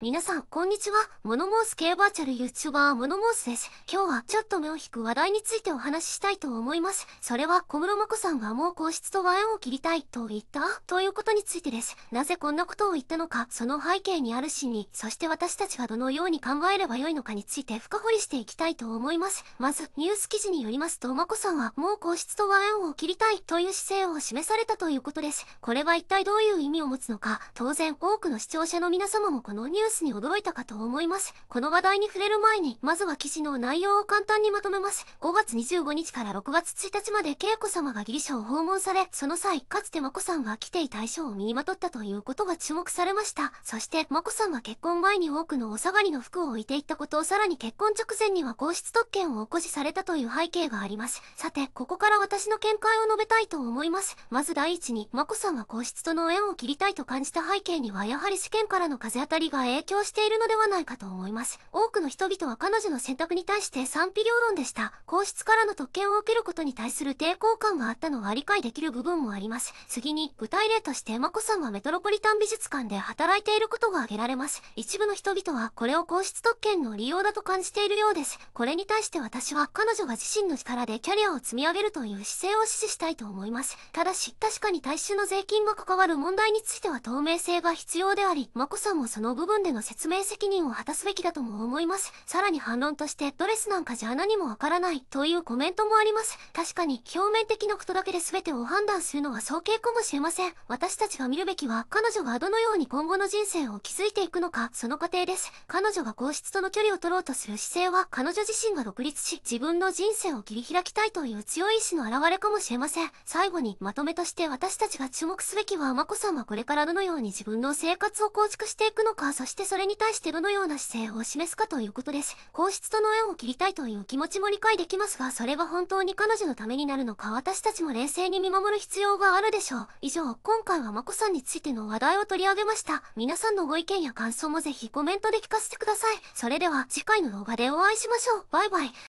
皆さん、こんにちは。モノモース系バーチャル YouTuber モノモースです。今日はちょっと目を引く話題についてお話ししたいと思います。それは小室眞子さんがもう皇室とワインを切りたいと言ったということについてです。なぜこんなことを言ったのか、その背景にあるンに、そして私たちがどのように考えればよいのかについて深掘りしていきたいと思います。まず、ニュース記事によりますと、眞子さんはもう皇室とワインを切りたいという姿勢を示されたということです。これは一体どういう意味を持つのか、当然多くの視聴者の皆様もこのニュースースに驚いたかと思います。この話題に触れる前に、まずは記事の内容を簡単にまとめます。5月25日から6月1日まで恵子様がギリシャを訪問され、その際、かつて眞子さんが来ていた衣装を身にまとったということが注目されました。そして、眞子さんが結婚前に多くのお下がりの服を置いていったことをさらに結婚直前には皇室特権を起こしされたという背景があります。さて、ここから私の見解を述べたいと思います。まず第一に、眞子さんは皇室との縁を切りたいと感じた背景には、やはり試験からの風当たりが永影響しているのではないかと思います。多くの人々は彼女の選択に対して賛否両論でした。皇室からの特権を受けることに対する抵抗感があったのは理解できる部分もあります。次に、具体例として眞子さんはメトロポリタン美術館で働いていることが挙げられます。一部の人々はこれを皇室特権の利用だと感じているようです。これに対して私は彼女が自身の力でキャリアを積み上げるという姿勢を支持したいと思います。ただし、確かに大衆の税金が関わる問題については透明性が必要であり、眞子さんもその部分ででの説明責任を果たすべきだとも思います。さらに反論として、ドレスなんかじゃ何もわからないというコメントもあります。確かに、表面的なことだけで全てを判断するのは早計かもしれません。私たちが見るべきは、彼女がどのように今後の人生を築いていくのか、その過程です。彼女が皇室との距離を取ろうとする姿勢は、彼女自身が独立し、自分の人生を切り開きたいという強い意志の表れかもしれません。最後に、まとめとして私たちが注目すべきは、眞子さんはこれからどのように自分の生活を構築していくのか、そしてしてそれに対してどのような姿勢を示すかということです。皇室との縁を切りたいという気持ちも理解できますが、それは本当に彼女のためになるのか、私たちも冷静に見守る必要があるでしょう。以上、今回は眞子さんについての話題を取り上げました。皆さんのご意見や感想もぜひコメントで聞かせてください。それでは、次回の動画でお会いしましょう。バイバイ。